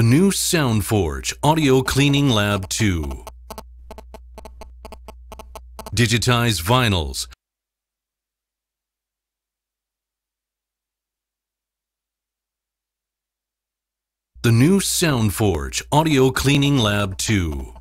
the new SoundForge Audio Cleaning Lab 2. Digitize vinyls. The new SoundForge Audio Cleaning Lab 2.